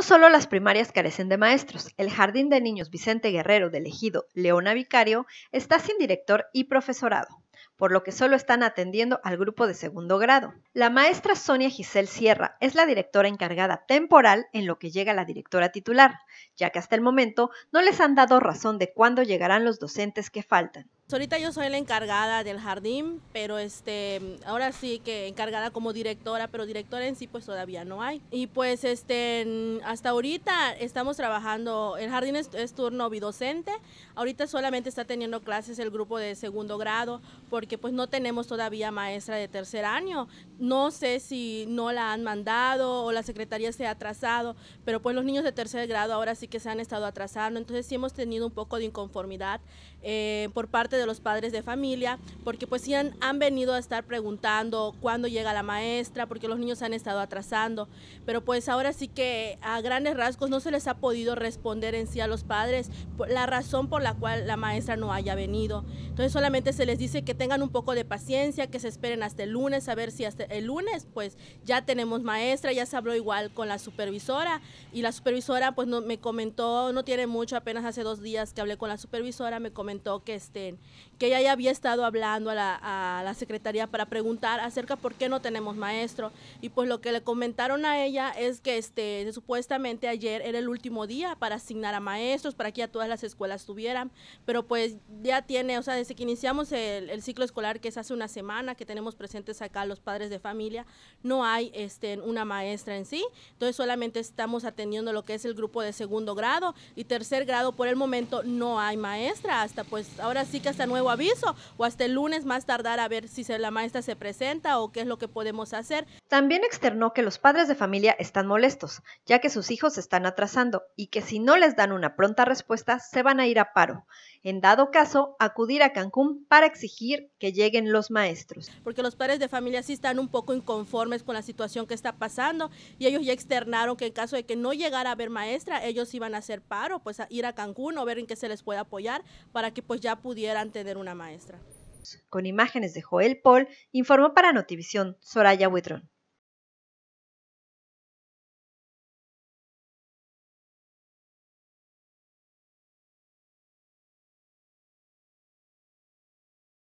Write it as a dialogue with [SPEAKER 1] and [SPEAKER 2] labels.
[SPEAKER 1] No solo las primarias carecen de maestros, el Jardín de Niños Vicente Guerrero del Ejido Leona Vicario está sin director y profesorado, por lo que solo están atendiendo al grupo de segundo grado. La maestra Sonia Giselle Sierra es la directora encargada temporal en lo que llega la directora titular, ya que hasta el momento no les han dado razón de cuándo llegarán los docentes que faltan.
[SPEAKER 2] Ahorita yo soy la encargada del jardín, pero este, ahora sí que encargada como directora, pero directora en sí pues todavía no hay. Y pues este, hasta ahorita estamos trabajando, el jardín es, turno bidocente, ahorita solamente está teniendo clases el grupo de segundo grado, porque pues no tenemos todavía maestra de tercer año. No sé si no la han mandado o la secretaría se ha atrasado, pero pues los niños de tercer grado ahora sí que se han estado atrasando, entonces sí hemos tenido un poco de inconformidad eh, por parte de de los padres de familia, porque pues sí han, venido a estar preguntando cuándo llega la maestra, porque los niños han estado atrasando, pero pues ahora sí que a grandes rasgos no se les ha podido responder en sí a los padres la razón por la cual la maestra no haya venido. Entonces solamente se les dice que tengan un poco de paciencia, que se esperen hasta el lunes, a ver si hasta el lunes pues ya tenemos maestra, ya se habló igual con la supervisora y la supervisora pues no, me comentó, no tiene mucho, apenas hace dos días que hablé con la supervisora, me comentó que estén que ella ya había estado hablando a la, la secretaría para preguntar acerca por qué no tenemos maestro. Y pues lo que le comentaron a ella es que este, supuestamente ayer era el último día para asignar a maestros, para que a todas las escuelas tuvieran. Pero pues ya tiene, o sea, desde que iniciamos el, el ciclo escolar, que es hace una semana, que tenemos presentes acá los padres de familia, no hay este, una maestra en sí. Entonces solamente estamos atendiendo lo que es el grupo de segundo grado y tercer grado. Por el momento no hay maestra, hasta pues ahora sí que hasta nuevo aviso o hasta el lunes más tardar a ver si la maestra se presenta o qué es lo que podemos hacer.
[SPEAKER 1] También externó que los padres de familia están molestos, ya que sus hijos se están atrasando y que si no les dan una pronta respuesta se van a ir a paro. En dado caso, acudir a Cancún para exigir que lleguen los maestros.
[SPEAKER 2] Porque los padres de familia sí están un poco inconformes con la situación que está pasando y ellos ya externaron que en caso de que no llegara a ver maestra, ellos iban a hacer paro, pues a ir a Cancún o ver en qué se les puede apoyar para que pues ya pudieran tener una maestra
[SPEAKER 1] con imágenes de Joel Paul, informó para Notivisión Soraya Huitrón.